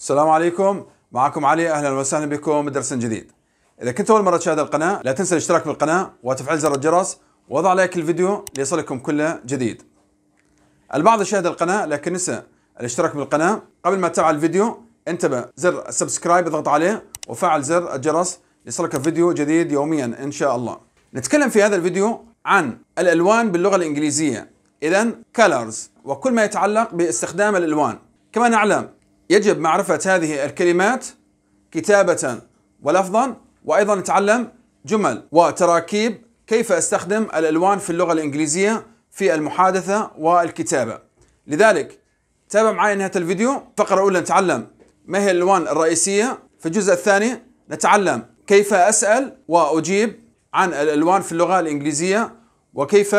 السلام عليكم معكم علي اهلا وسهلا بكم بدرس جديد اذا كنت اول مره تشاهد القناه لا تنسى الاشتراك بالقناه وتفعيل زر الجرس وضع لايك الفيديو ليصلكم كل جديد البعض شاهد القناه لكن نسى الاشتراك بالقناه قبل ما تتابع الفيديو انتبه زر السبسكرايب اضغط عليه وفعل زر الجرس ليصلك فيديو جديد يوميا ان شاء الله نتكلم في هذا الفيديو عن الالوان باللغه الانجليزيه اذا colors وكل ما يتعلق باستخدام الالوان كما نعلم يجب معرفة هذه الكلمات كتابة ولفظا وأيضا نتعلم جمل وتراكيب كيف أستخدم الألوان في اللغة الإنجليزية في المحادثة والكتابة لذلك تابع معي نهاية الفيديو فقرة أولى نتعلم ما هي الألوان الرئيسية في الجزء الثاني نتعلم كيف أسأل وأجيب عن الألوان في اللغة الإنجليزية وكيف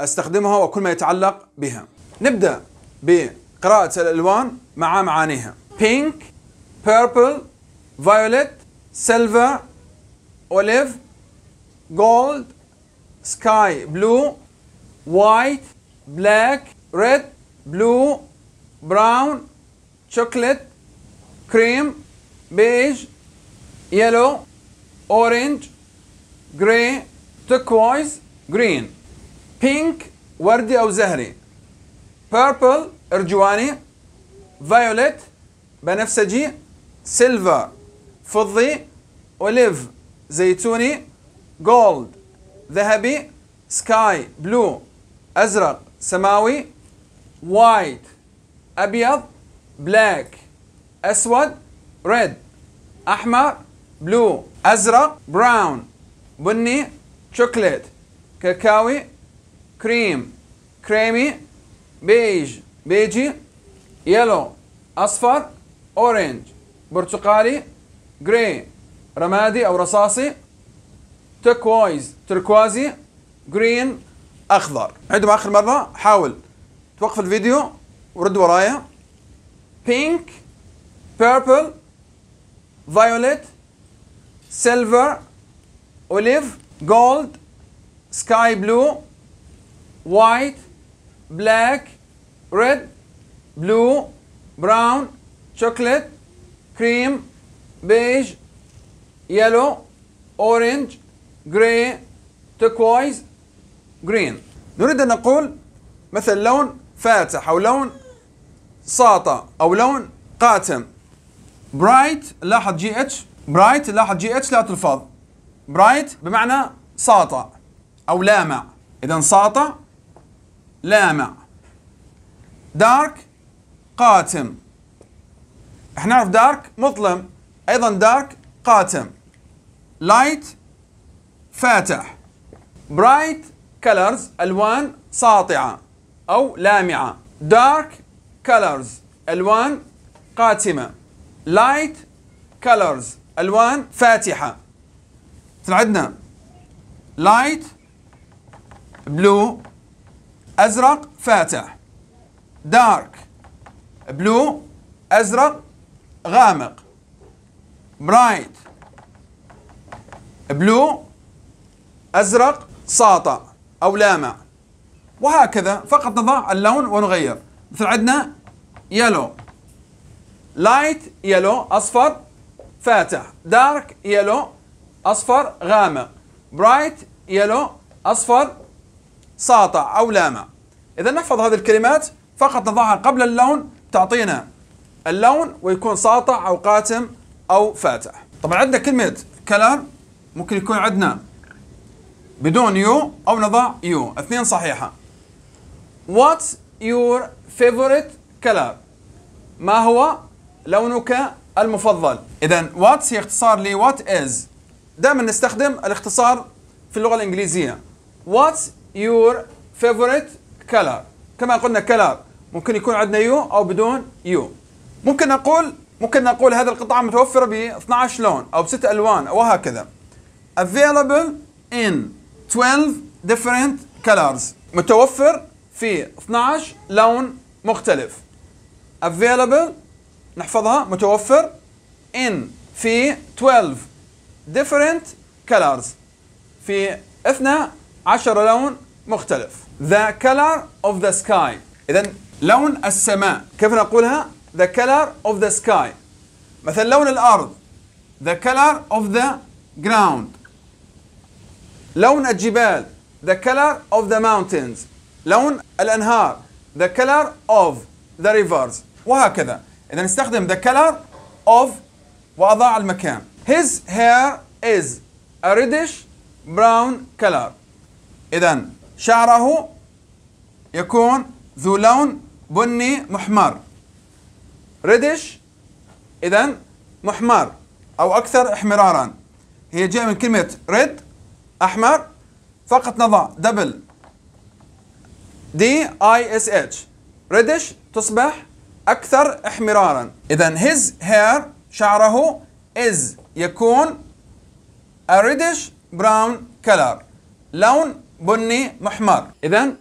أستخدمها وكل ما يتعلق بها نبدأ ب قراءة الألوان مع معانيها pink purple violet silver olive gold sky blue white black red blue brown chocolate cream beige yellow orange gray turquoise green pink وردي أو زهري purple ارجواني violet بنفسجي silver فضي olive زيتوني gold ذهبي sky blue ازرق سماوي white ابيض black اسود red احمر blue ازرق brown بني chocolate كاكاوي cream creamy بيج بيجي يلو أصفر أورنج برتقالي جراي رمادي أو رصاصي تكوايز تركوازي جرين أخضر عندهم آخر مرة حاول توقف الفيديو ورد ورايا بينك بيربل فايوليت سيلفر أوليف جولد سكاي بلو وايت بلاك red blue brown chocolate cream beige yellow orange gray turquoise green نريد أن نقول مثل لون فاتح أو لون ساطع أو لون قاتم برايت لاحظ جي اتش برايت لاحظ جي اتش لا تلفظ برايت بمعنى ساطع أو لامع إذا ساطع لامع دارك قاتم احنا نعرف دارك مظلم ايضا دارك قاتم لايت فاتح برايت كلرز الوان ساطعه او لامعه دارك كلرز الوان قاتمه لايت كلرز الوان فاتحه عندنا لايت بلو ازرق فاتح دارك بلو أزرق غامق برايت بلو أزرق ساطع أو لامع وهكذا فقط نضع اللون ونغير مثل عندنا يلو لايت يلو أصفر فاتح دارك يلو أصفر غامق برايت يلو أصفر ساطع أو لامع إذا نحفظ هذه الكلمات فقط نضعها قبل اللون تعطينا اللون ويكون ساطع أو قاتم أو فاتح طبعا عندنا كلمة كلام ممكن يكون عندنا بدون يو أو نضع يو اثنين صحيحة What's your favorite color ما هو لونك المفضل إذا what هي اختصار ل what is دائما نستخدم الاختصار في اللغة الإنجليزية What's your favorite color كما قلنا color ممكن يكون عندنا يو او بدون يو ممكن نقول ممكن نقول هذه القطعه متوفره ب 12 لون او بست الوان وهكذا available in 12 different colors متوفر في 12 لون مختلف available نحفظها متوفر in في 12 different colors في 12 لون مختلف the color of the sky اذا لون السماء كيف نقولها the color of the sky مثلا لون الأرض the color of the ground لون الجبال the color of the mountains لون الأنهار the color of the rivers وهكذا إذا نستخدم the color of وأضاع المكان his hair is a reddish brown color إذا شعره يكون ذو لون بني محمر ريدش اذا محمر او اكثر احمرارا هي جايه من كلمه ريد احمر فقط نضع دبل دي اي اس اتش ريدش تصبح اكثر احمرارا اذا his hair شعره is يكون a reddish brown color لون بني محمر اذا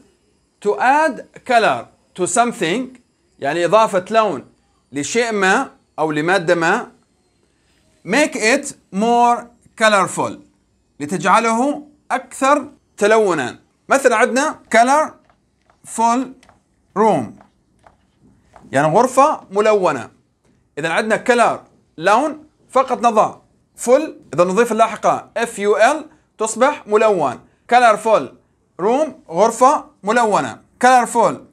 to add color to something يعني إضافة لون لشيء ما أو لمادة ما make it more colorful لتجعله أكثر تلونا مثلا عندنا colorful room يعني غرفة ملونة إذا عندنا color لون فقط نضع فل إذا نضيف اللاحقة FUL تصبح ملون colorful room غرفة ملونة colorful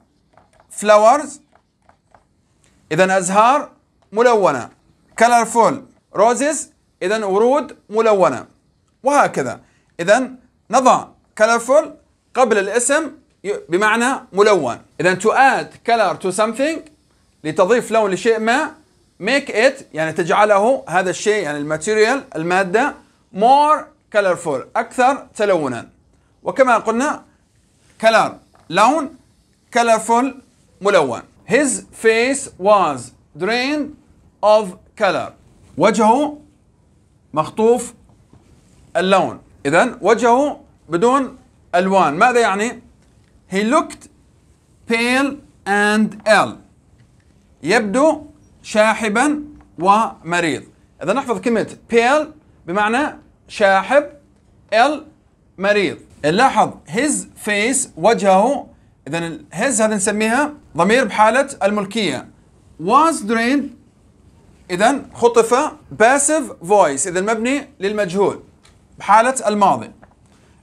flowers إذا أزهار ملونة colorful roses إذا ورود ملونة وهكذا إذا نضع colorful قبل الاسم بمعنى ملون إذا to add color to something لتضيف لون لشيء ما make it يعني تجعله هذا الشيء يعني الماتيريال المادة more colorful أكثر تلونا وكما قلنا color لون colorful ملون His face was drained of color وجهه مخطوف اللون إذا وجهه بدون ألوان ماذا يعني؟ He looked pale and ill يبدو شاحبا ومريض إذا نحفظ كلمة pale بمعنى شاحب ill مريض نلاحظ his face وجهه اذا his هذه نسميها ضمير بحاله الملكيه was drained اذا خطف passive voice اذا مبني للمجهول بحاله الماضي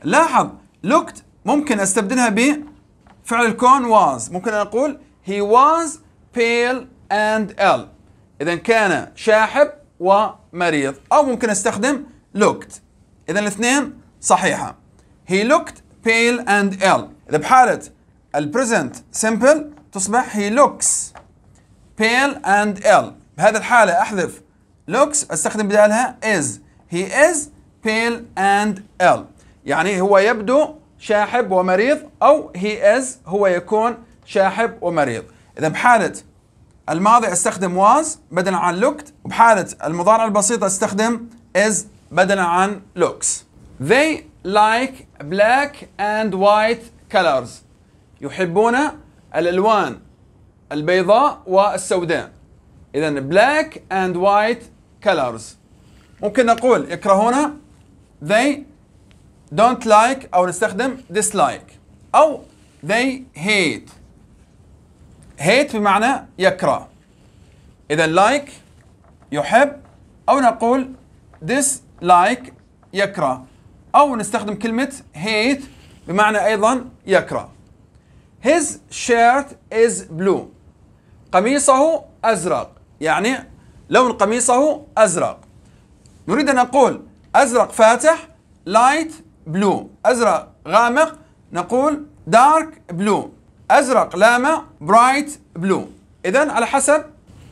لاحظ looked ممكن استبدلها ب فعل الكون was ممكن ان اقول he was pale and ill اذا كان شاحب ومريض او ممكن استخدم looked اذا الاثنين صحيحه he looked pale and ill اذا بحاله البريزنت سمبل تصبح هي لوكس بيل اند ال بهذه الحالة أحذف لوكس أستخدم بدالها از هي از بيل اند ال يعني هو يبدو شاحب ومريض أو هي از هو يكون شاحب ومريض إذا بحالة الماضي أستخدم واز بدلا عن لوكت وبحالة المضارع البسيط أستخدم از بدلا عن looks. They like black and white colors. يحبون الالوان البيضاء والسوداء اذا بلاك اند وايت كلرز ممكن نقول يكرهون they don't like او نستخدم dislike او they hate hate بمعنى يكره اذا like يحب او نقول dislike يكره او نستخدم كلمه hate بمعنى ايضا يكره His shirt is blue قميصه أزرق يعني لون قميصه أزرق نريد أن نقول أزرق فاتح light blue أزرق غامق نقول dark blue أزرق لامع bright blue إذا على حسب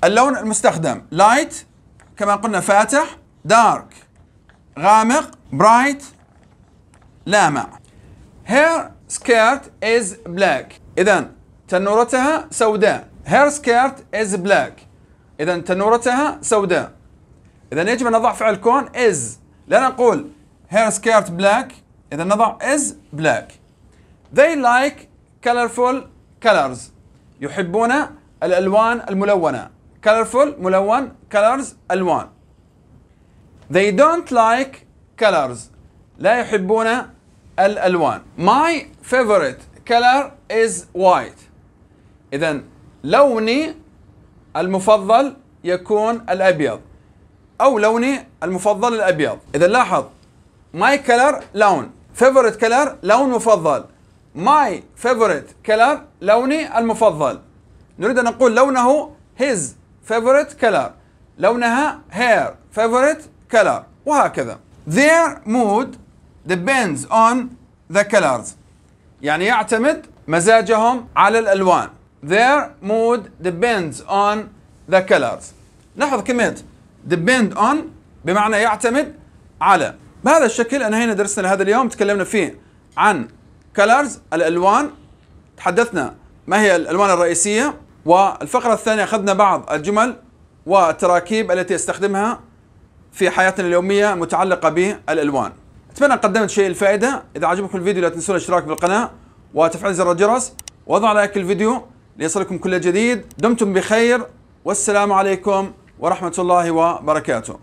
اللون المستخدم light كما قلنا فاتح dark غامق bright لامع Her skirt is black إذا تنورتها سوداء her skirt is black إذا تنورتها سوداء إذا يجب أن نضع فعل كون is لا نقول her skirt black إذا نضع is black they like colorful colors يحبون الألوان الملونة colorful ملون colors ألوان they don't like colors لا يحبون الألوان my favorite color is white إذا لوني المفضل يكون الأبيض أو لوني المفضل الأبيض إذا لاحظ my color لون favorite color لون مفضل my favorite color لوني المفضل نريد أن نقول لونه his favorite color لونها her favorite color وهكذا their mood depends on the colors يعني يعتمد مزاجهم على الألوان their mood depends on the colors لاحظ كلمة depend on بمعنى يعتمد على بهذا الشكل أنهينا درسنا لهذا اليوم تكلمنا فيه عن colors الألوان تحدثنا ما هي الألوان الرئيسية والفقرة الثانية أخذنا بعض الجمل والتراكيب التي يستخدمها في حياتنا اليومية متعلقة بالألوان اتمنى قدمت شيء الفائده اذا عجبكم الفيديو لا تنسون الاشتراك بالقناه وتفعيل زر الجرس وضع لايك الفيديو ليصلكم كل جديد دمتم بخير والسلام عليكم ورحمه الله وبركاته